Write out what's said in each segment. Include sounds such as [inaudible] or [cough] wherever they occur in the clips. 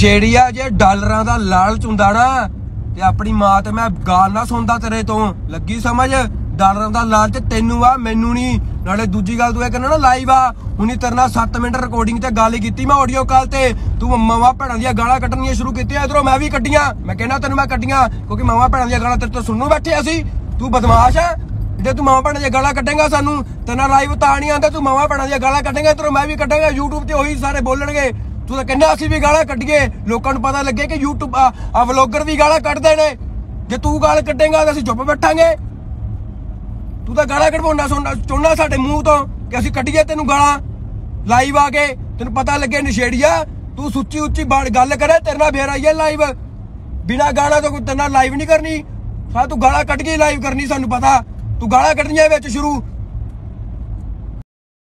ਜਿਹੜੀਆ ਜੇ ਡਾਲਰਾਂ ਦਾ ਲਾਲਚ ਹੁੰਦਾ ਨਾ ਤੇ ਆਪਣੀ ਮਾਂ ਤੇ ਮੈਂ ਗਾਲ ਨਾ ਸੁਣਦਾ ਤੇਰੇ ਤੋਂ ਲੱਗੀ ਸਮਝ ਡਾਲਰਾਂ ਦਾ ਲਾਲਚ ਤੈਨੂੰ ਆ ਮੈਨੂੰ ਨਹੀਂ ਨਾਲੇ ਦੂਜੀ ਗੱਲ ਤੂੰ ਇਹ ਕਹਿੰਦਾ ਨਾ ਲਾਈਵ ਆ ਹੁਣੀ ਤੇਰੇ ਨਾਲ 7 ਮਿੰਟ ਰਿਕਾਰਡਿੰਗ ਤੇ ਗੱਲ ਕੀਤੀ ਮੈਂ ਆਡੀਓ ਕਾਲ ਤੇ ਤੂੰ ਮਾਵਾ ਭੈਣਾਂ ਦੀਆਂ ਗਾਲਾਂ ਕੱਢਣੀਆਂ ਸ਼ੁਰੂ ਕੀਤੀਆਂ ਇਧਰੋਂ ਮੈਂ ਵੀ ਕੱਢੀਆਂ ਮੈਂ ਕਹਿੰਦਾ ਤੈਨੂੰ ਮੈਂ ਕੱਢੀਆਂ ਕਿਉਂਕਿ ਮਮਾ ਭੈਣਾਂ ਦੀਆਂ ਗਾਲਾਂ ਤੇਰੇ ਤੋਂ ਸੁਣਨੋਂ ਬੈਠੇ ਅਸੀਂ ਤੂੰ ਬਦਮਾਸ਼ ਆ ਜੇ ਤੂੰ ਮਾਵਾ ਭੈਣਾਂ ਦੀਆਂ ਗਾਲਾਂ ਕੱਢੇਗਾ ਸਾਨੂੰ ਨਾ ਲਾਈਵ ਤਾਂ ਨਹੀਂ ਆਂਦਾ ਤੂੰ ਮਾਵਾ ਭੈਣਾਂ ਦੀਆਂ ਗਾਲਾਂ ਕੱਢੇਗਾ ਇਧਰੋਂ ਮੈਂ ਵੀ ਕੱਢਾਂਗਾ YouTube ਤੇ ਉਹੀ ਸਾਰੇ ਬੋਲਣਗੇ ਤੂੰ ਤਾਂ ਕਹਿੰਦਾ ਅਸੀਂ ਵੀ ਗਾਲਾਂ ਕੱਢੀਏ ਲੋਕਾਂ ਨੂੰ ਪਤਾ ਲੱਗੇ ਕਿ YouTube ਆ ਵਲੌਗਰ ਵੀ ਗਾਲਾਂ ਕੱਢਦੇ ਨੇ ਜੇ ਤੂੰ ਗਾਲ ਕੱਢੇਂਗਾ ਤਾਂ ਅਸੀਂ ਚੁੱਪ ਬੈਠਾਂਗੇ ਤੂੰ ਤਾਂ ਗਾਲਾਂ ਕਢਵਾਉਣਾ ਚੋਣਾ ਸਾਡੇ ਮੂੰਹ ਤੋਂ ਕਿ ਅਸੀਂ ਕੱਢੀਏ ਤੈਨੂੰ ਗਾਲਾਂ ਲਾਈਵ ਆ ਕੇ ਤੈਨੂੰ ਪਤਾ ਲੱਗੇ ਨਸ਼ੇੜੀਆ ਤੂੰ ਸੁੱਚੀ ਉੱਚੀ ਗੱਲ ਕਰੇ ਤੇਰੇ ਨਾਲ ਫੇਰ ਆਈਏ ਲਾਈਵ ਬਿਨਾ ਗਾਲਾਂ ਤੋਂ ਤੇਰੇ ਨਾਲ ਲਾਈਵ ਨਹੀਂ ਕਰਨੀ ਸਾ ਤੂੰ ਗਾਲਾਂ ਕੱਢ ਕੇ ਲਾਈਵ ਕਰਨੀ ਸਾਨੂੰ ਪਤਾ ਤੂੰ ਗਾਲਾਂ ਕੱਢਣੀਆਂ ਵਿੱਚ ਸ਼ੁਰੂ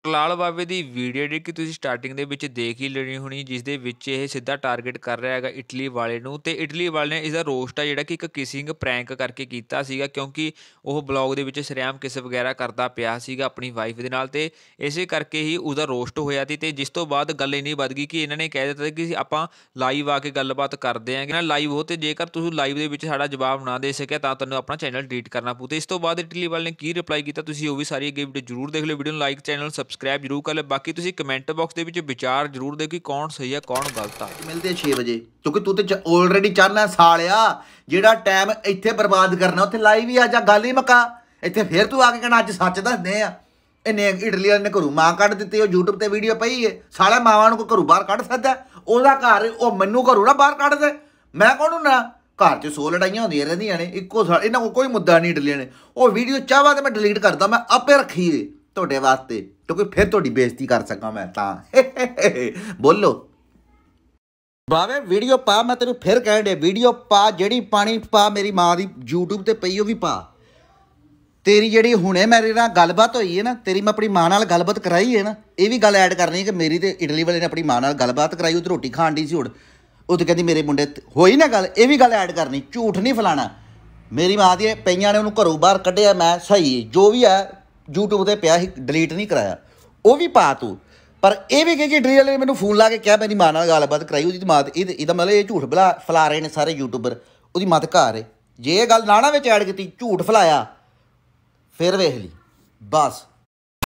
ਕਲਾਲ ਬਾਬੇ ਦੀ ਵੀਡੀਓ ਐਡਿਟ ਕਿ ਤੁਸੀਂ ਸਟਾਰਟਿੰਗ ਦੇ ਵਿੱਚ ਦੇਖ ਹੀ ਲੈਣੀ ਹੋਣੀ ਜਿਸ ਦੇ ਵਿੱਚ ਇਹ ਸਿੱਧਾ ਟਾਰਗੇਟ ਕਰ ਰਿਹਾ ਹੈਗਾ ਇਟਲੀ ਵਾਲੇ ਨੂੰ ਤੇ ਇਟਲੀ ਵਾਲੇ ਨੇ ਇਸ ਦਾ ਰੋਸਟ ਆ ਜਿਹੜਾ ਕਿ ਇੱਕ ਕਿਸਿੰਗ ਪ੍ਰੈਂਕ ਕਰਕੇ ਕੀਤਾ ਸੀਗਾ ਕਿਉਂਕਿ ਉਹ ਬਲੌਗ ਦੇ ਵਿੱਚ ਸ਼ਰਿਆਮ ਕਿਸ ਵਗੈਰਾ ਕਰਦਾ ਪਿਆ ਸੀਗਾ ਆਪਣੀ ਵਾਈਫ ਦੇ ਨਾਲ ਤੇ ਇਸੇ ਕਰਕੇ ਹੀ ਉਹਦਾ ਰੋਸਟ ਹੋਇਆ ਸੀ ਤੇ ਜਿਸ ਤੋਂ ਬਾਅਦ ਗੱਲ ਇੰਨੀ ਵੱਧ ਗਈ ਕਿ ਇਹਨਾਂ ਨੇ ਕਹਿ ਦਿੱਤਾ ਕਿ ਆਪਾਂ ਲਾਈਵ ਆ ਕੇ ਗੱਲਬਾਤ ਕਰਦੇ ਆਂਗੇ ਨਾ ਲਾਈਵ ਹੋ ਤੇ ਜੇਕਰ ਤੁਸੀਂ ਲਾਈਵ ਦੇ ਵਿੱਚ ਸਾਡਾ ਜਵਾਬ ਨਾ ਦੇ ਸਕਿਆ ਤਾਂ ਤੁਹਾਨੂੰ ਆਪਣਾ ਚੈਨਲ ਡਿਲੀਟ ਕਰਨਾ ਪਊ ਤੇ ਇਸ ਤੋਂ ਬਾਅਦ ਇਟਲੀ ਵਾਲੇ ਨੇ ਕੀ ਰਿਪਲਾਈ ਕੀਤਾ ਤੁਸੀਂ ਉਹ ਵੀ ਸਾਰੀ ਅੱਗੇ ਵੀਡੀਓ ਜ਼ਰੂਰ ਦੇਖ ਲਓ ਵੀਡੀਓ ਨੂੰ ਲਾਈਕ ਚੈਨਲ ਸਬਸਕ੍ਰਾਈਬ ਸਬਸਕ੍ਰਾਈਬ ਜਰੂਰ ਕਰ ਲੈ ਬਾਕੀ ਤੁਸੀਂ ਕਮੈਂਟ ਬਾਕਸ ਦੇ ਵਿੱਚ ਵਿਚਾਰ ਜਰੂਰ ਦੇ ਕਿ ਕੌਣ ਸਹੀ ਹੈ ਕੌਣ ਗਲਤ ਆ ਮਿਲਦੇ ਆ 6 ਵਜੇ ਕਿਉਂਕਿ ਤੂੰ ਤੇ ਆਲਰੇਡੀ ਚੱਲਣਾ ਸਾਲਿਆ ਜਿਹੜਾ ਟਾਈਮ ਇੱਥੇ ਬਰਬਾਦ ਕਰਨਾ ਉੱਥੇ ਲਾਈਵ ਹੀ ਆ ਜਾ ਗੱਲ ਹੀ ਮਕਾ ਇੱਥੇ ਫੇਰ ਤੂੰ ਆ ਕੇ ਕਹਿਣਾ ਅੱਜ ਸੱਚ ਦੱਸਦੇ ਆ ਇਹਨੇ ਇਟਲੀ ਵਾਲੇ ਨੇ ਘਰੋਂ ਮਾਂ ਕੱਢ ਦਿੱਤੀ ਉਹ YouTube ਤੇ ਵੀਡੀਓ ਪਈ ਹੈ ਸਾਲਾ ਮਾਵਾਂ ਨੂੰ ਕੋ ਘਰੋਂ ਬਾਹਰ ਕੱਢ ਸਕਦਾ ਉਹਦਾ ਘਰ ਉਹ ਮੈਨੂੰ ਘਰੋਂ ਨਾ ਬਾਹਰ ਕੱਢ ਦੇ ਮੈਂ ਕੌਣ ਨਾ ਘਰ 'ਚ ਸੋ ਲੜਾਈਆਂ ਹੁੰਦੀਆਂ ਰਹਿੰਦੀਆਂ ਨੇ ਇੱਕੋ ਸਾਲ ਇਹਨਾਂ ਕੋਈ ਮੁੱਦਾ ਨਹੀਂ ਇਟਲੀ ਨੇ ਉਹ ਵੀਡੀਓ ਚਾਹਵਾ ਤੇ ਮੈਂ ਡਿਲੀਟ ਕਰਦਾ ਮੈਂ ਆਪੇ ਰੱਖੀ ਏ ਤੁਹਾਡੇ ਵਾਸਤੇ ਕਿਉਂਕਿ ਫਿਰ ਤੁਹਾਡੀ ਬੇਇੱਜ਼ਤੀ ਕਰ ਸਕਾਂ ਮੈਂ ਤਾਂ [laughs] ਬੋਲੋ ਬਾਵੇ ਵੀਡੀਓ ਪਾ ਮੈਂ ਤੈਨੂੰ ਫਿਰ ਕਹਿਣ ਦੇ ਵੀਡੀਓ ਪਾ ਜਿਹੜੀ ਪਾਣੀ ਪਾ ਮੇਰੀ ਮਾਂ ਦੀ YouTube ਤੇ ਪਈ ਉਹ ਵੀ ਪਾ ਤੇਰੀ ਜਿਹੜੀ ਹੁਣੇ ਮੇਰੇ ਨਾਲ ਗੱਲਬਾਤ ਹੋਈ ਹੈ ਨਾ ਤੇਰੀ ਮੈਂ ਆਪਣੀ ਮਾਂ ਨਾਲ ਗੱਲਬਾਤ ਕਰਾਈ ਹੈ ਨਾ ਇਹ ਵੀ ਗੱਲ ਐਡ ਕਰਨੀ ਕਿ ਮੇਰੀ ਤੇ ਇਟਲੀ ਵਾਲੇ ਨੇ ਆਪਣੀ ਮਾਂ ਨਾਲ ਗੱਲਬਾਤ ਕਰਾਈ ਉਹ ਰੋਟੀ ਖਾਣ ਦੀ ਸੀ ਹੁਣ ਉਹ ਤੇ ਕਹਿੰਦੀ ਮੇਰੇ ਮੁੰਡੇ ਹੋਈ ਨਾ ਗੱਲ ਇਹ ਵੀ ਗੱਲ ਐਡ ਕਰਨੀ ਝੂਠ ਨਹੀਂ ਫਲਾਣਾ ਮੇਰੀ ਮਾਂ ਦੀ ਪਈਆਂ ਨੇ ਉਹਨੂੰ ਘਰੋਂ ਬਾਹਰ ਕੱਢਿਆ ਮੈਂ ਸਹੀ ਜੋ ਵੀ ਹੈ YouTube ਤੇ ਪਿਆ ਸੀ ਡਿਲੀਟ ਨਹੀਂ ਕਰਾਇਆ ਉਹ ਵੀ ਪਾ ਤੂੰ ਪਰ ਇਹ ਵੀ ਕਿ ਕਿ ਡਰੀਲ ਨੇ ਮੈਨੂੰ ਫੋਨ ਲਾ ਕੇ ਕਿਹਾ ਮੇਰੀ ਮਾਂ ਨਾਲ ਗੱਲਬਾਤ ਕਰਾਈ ਉਹਦੀ ਮਾਂ ਇਹ ਇਹਦਾ ਮਤਲਬ ਇਹ ਝੂਠ ਬਲਾ ਫਲਾ ਰਹੇ ਨੇ ਸਾਰੇ ਯੂਟਿਊਬਰ ਉਹਦੀ ਮਤ ਘਾਰ ਹੈ ਜੇ ਇਹ ਗੱਲ ਨਾਣਾ ਵਿੱਚ ਐਡ ਕੀਤੀ ਝੂਠ ਫਲਾਇਆ ਫਿਰ ਵੇਖ ਲਈ ਬਸ